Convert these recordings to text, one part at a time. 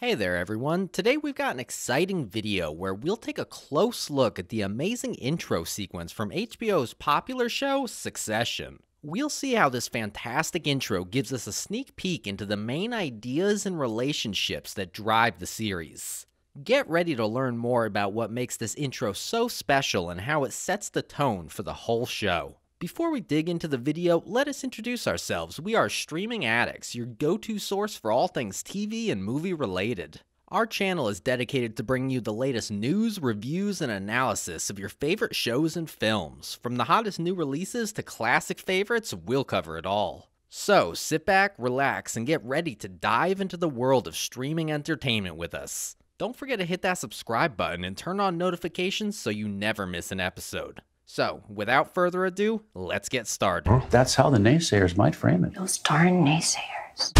Hey there everyone, today we've got an exciting video where we'll take a close look at the amazing intro sequence from HBO's popular show Succession. We'll see how this fantastic intro gives us a sneak peek into the main ideas and relationships that drive the series. Get ready to learn more about what makes this intro so special and how it sets the tone for the whole show. Before we dig into the video, let us introduce ourselves. We are Streaming Addicts, your go-to source for all things TV and movie related. Our channel is dedicated to bringing you the latest news, reviews, and analysis of your favorite shows and films. From the hottest new releases to classic favorites, we'll cover it all. So, sit back, relax, and get ready to dive into the world of streaming entertainment with us. Don't forget to hit that subscribe button and turn on notifications so you never miss an episode. So, without further ado, let's get started. That's how the naysayers might frame it. Those darn naysayers.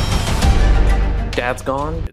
Dad's gone.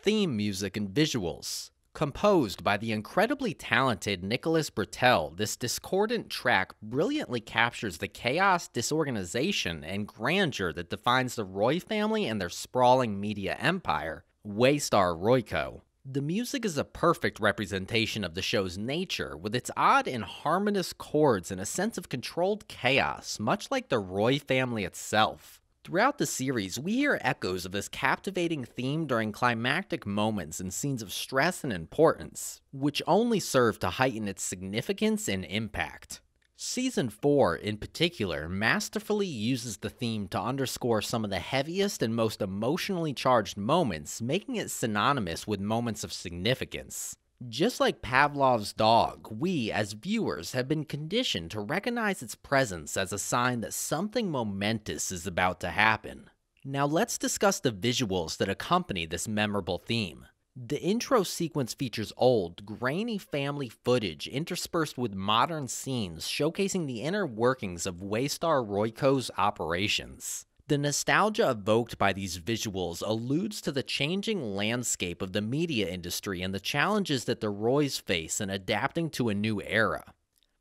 Theme music and visuals. Composed by the incredibly talented Nicholas Bertel, this discordant track brilliantly captures the chaos, disorganization, and grandeur that defines the Roy family and their sprawling media empire, Waystar Royco. The music is a perfect representation of the show's nature, with its odd and harmonious chords and a sense of controlled chaos, much like the Roy family itself. Throughout the series, we hear echoes of this captivating theme during climactic moments and scenes of stress and importance, which only serve to heighten its significance and impact. Season 4, in particular, masterfully uses the theme to underscore some of the heaviest and most emotionally charged moments, making it synonymous with moments of significance. Just like Pavlov's dog, we, as viewers, have been conditioned to recognize its presence as a sign that something momentous is about to happen. Now let's discuss the visuals that accompany this memorable theme. The intro sequence features old, grainy family footage interspersed with modern scenes showcasing the inner workings of Waystar Royco's operations. The nostalgia evoked by these visuals alludes to the changing landscape of the media industry and the challenges that the Roys face in adapting to a new era.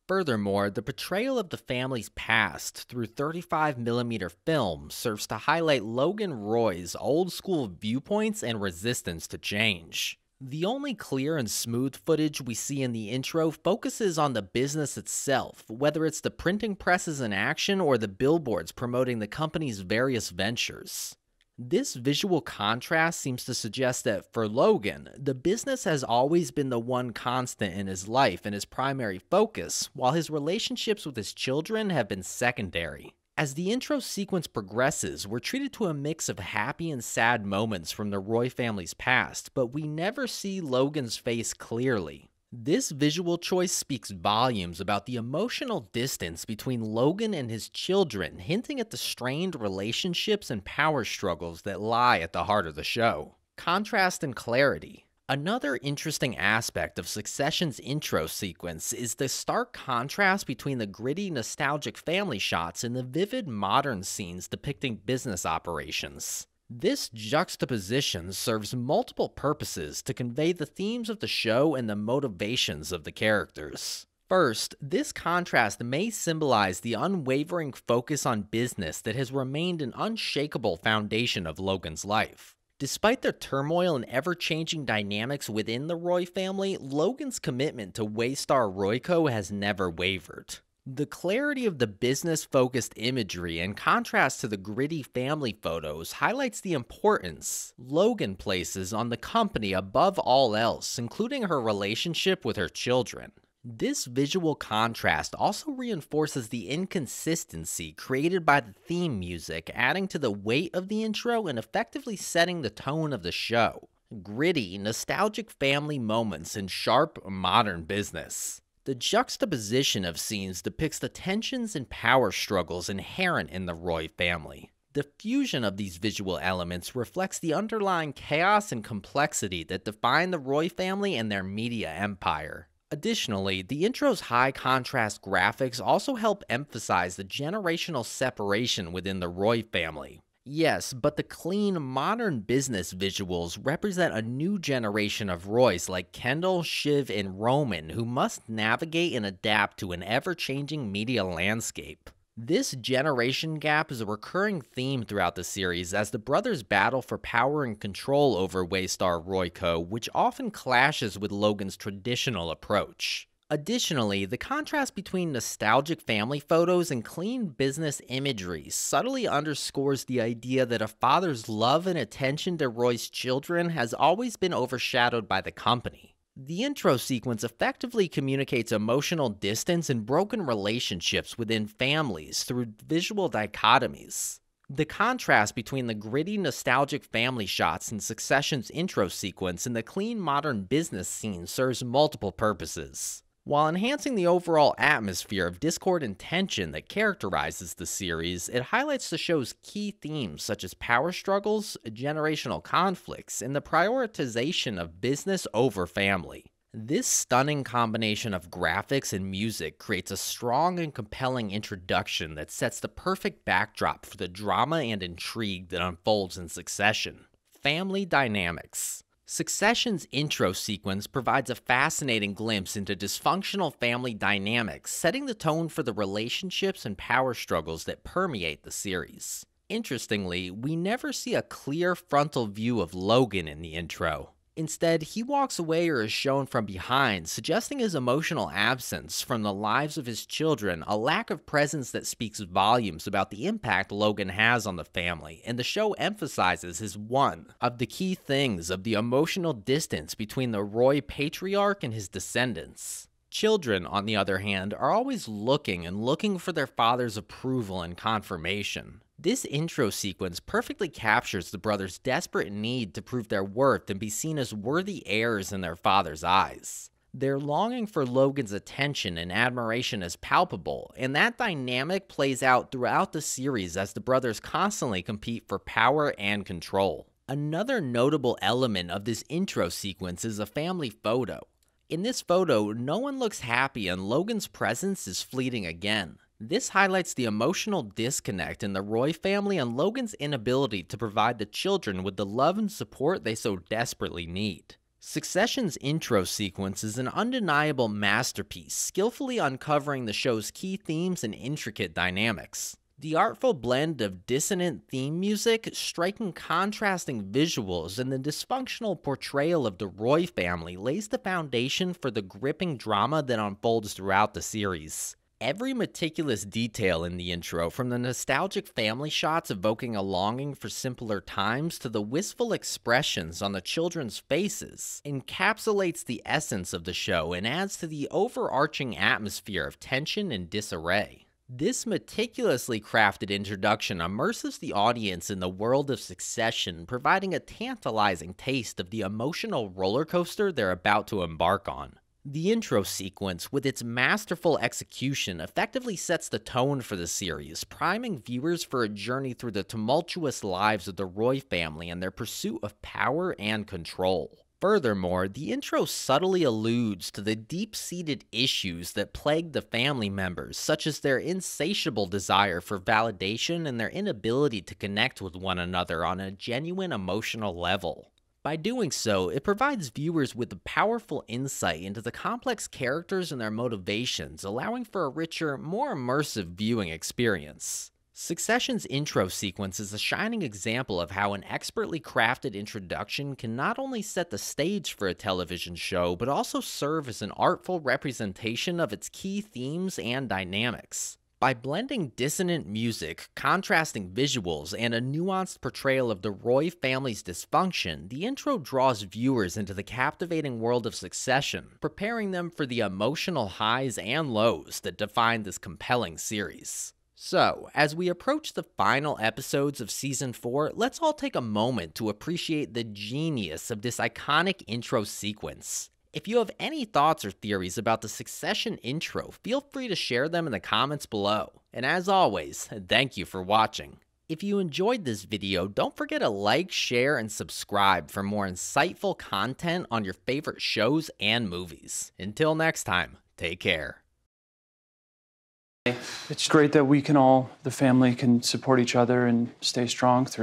Furthermore, the portrayal of the family's past through 35mm film serves to highlight Logan Roy's old school viewpoints and resistance to change. The only clear and smooth footage we see in the intro focuses on the business itself, whether it's the printing presses in action or the billboards promoting the company's various ventures. This visual contrast seems to suggest that for Logan, the business has always been the one constant in his life and his primary focus, while his relationships with his children have been secondary. As the intro sequence progresses, we're treated to a mix of happy and sad moments from the Roy family's past, but we never see Logan's face clearly. This visual choice speaks volumes about the emotional distance between Logan and his children, hinting at the strained relationships and power struggles that lie at the heart of the show. Contrast and clarity. Another interesting aspect of Succession's intro sequence is the stark contrast between the gritty, nostalgic family shots and the vivid modern scenes depicting business operations. This juxtaposition serves multiple purposes to convey the themes of the show and the motivations of the characters. First, this contrast may symbolize the unwavering focus on business that has remained an unshakable foundation of Logan's life. Despite the turmoil and ever changing dynamics within the Roy family, Logan's commitment to Waystar Royco has never wavered. The clarity of the business focused imagery in contrast to the gritty family photos highlights the importance Logan places on the company above all else, including her relationship with her children. This visual contrast also reinforces the inconsistency created by the theme music, adding to the weight of the intro and effectively setting the tone of the show. Gritty, nostalgic family moments in sharp, modern business. The juxtaposition of scenes depicts the tensions and power struggles inherent in the Roy family. The fusion of these visual elements reflects the underlying chaos and complexity that define the Roy family and their media empire. Additionally, the intro's high contrast graphics also help emphasize the generational separation within the Roy family, Yes, but the clean, modern business visuals represent a new generation of Roys like Kendall, Shiv, and Roman who must navigate and adapt to an ever changing media landscape. This generation gap is a recurring theme throughout the series as the brothers battle for power and control over Waystar Royco, which often clashes with Logan's traditional approach. Additionally, the contrast between nostalgic family photos and clean business imagery subtly underscores the idea that a father's love and attention to Roy's children has always been overshadowed by the company. The intro sequence effectively communicates emotional distance and broken relationships within families through visual dichotomies. The contrast between the gritty, nostalgic family shots in Succession's intro sequence and the clean, modern business scene serves multiple purposes. While enhancing the overall atmosphere of discord and tension that characterizes the series, it highlights the show's key themes such as power struggles, generational conflicts, and the prioritization of business over family. This stunning combination of graphics and music creates a strong and compelling introduction that sets the perfect backdrop for the drama and intrigue that unfolds in succession. Family Dynamics Succession's intro sequence provides a fascinating glimpse into dysfunctional family dynamics, setting the tone for the relationships and power struggles that permeate the series. Interestingly, we never see a clear frontal view of Logan in the intro. Instead, he walks away or is shown from behind, suggesting his emotional absence from the lives of his children, a lack of presence that speaks volumes about the impact Logan has on the family, and the show emphasizes is one of the key things of the emotional distance between the Roy patriarch and his descendants. Children, on the other hand, are always looking and looking for their father's approval and confirmation. This intro sequence perfectly captures the brothers' desperate need to prove their worth and be seen as worthy heirs in their father's eyes. Their longing for Logan's attention and admiration is palpable, and that dynamic plays out throughout the series as the brothers constantly compete for power and control. Another notable element of this intro sequence is a family photo. In this photo, no one looks happy and Logan's presence is fleeting again. This highlights the emotional disconnect in the Roy family and Logan's inability to provide the children with the love and support they so desperately need. Succession's intro sequence is an undeniable masterpiece, skillfully uncovering the show's key themes and intricate dynamics. The artful blend of dissonant theme music, striking contrasting visuals, and the dysfunctional portrayal of the Roy family lays the foundation for the gripping drama that unfolds throughout the series. Every meticulous detail in the intro, from the nostalgic family shots evoking a longing for simpler times to the wistful expressions on the children's faces, encapsulates the essence of the show and adds to the overarching atmosphere of tension and disarray. This meticulously crafted introduction immerses the audience in the world of succession, providing a tantalizing taste of the emotional roller coaster they're about to embark on. The intro sequence, with its masterful execution, effectively sets the tone for the series, priming viewers for a journey through the tumultuous lives of the Roy family and their pursuit of power and control. Furthermore, the intro subtly alludes to the deep seated issues that plague the family members, such as their insatiable desire for validation and their inability to connect with one another on a genuine emotional level. By doing so, it provides viewers with a powerful insight into the complex characters and their motivations, allowing for a richer, more immersive viewing experience. Succession's intro sequence is a shining example of how an expertly crafted introduction can not only set the stage for a television show, but also serve as an artful representation of its key themes and dynamics. By blending dissonant music, contrasting visuals, and a nuanced portrayal of the Roy family's dysfunction, the intro draws viewers into the captivating world of succession, preparing them for the emotional highs and lows that define this compelling series. So, as we approach the final episodes of Season 4, let's all take a moment to appreciate the genius of this iconic intro sequence. If you have any thoughts or theories about the Succession intro, feel free to share them in the comments below. And as always, thank you for watching. If you enjoyed this video, don't forget to like, share, and subscribe for more insightful content on your favorite shows and movies. Until next time, take care. It's great that we can all, the family, can support each other and stay strong through.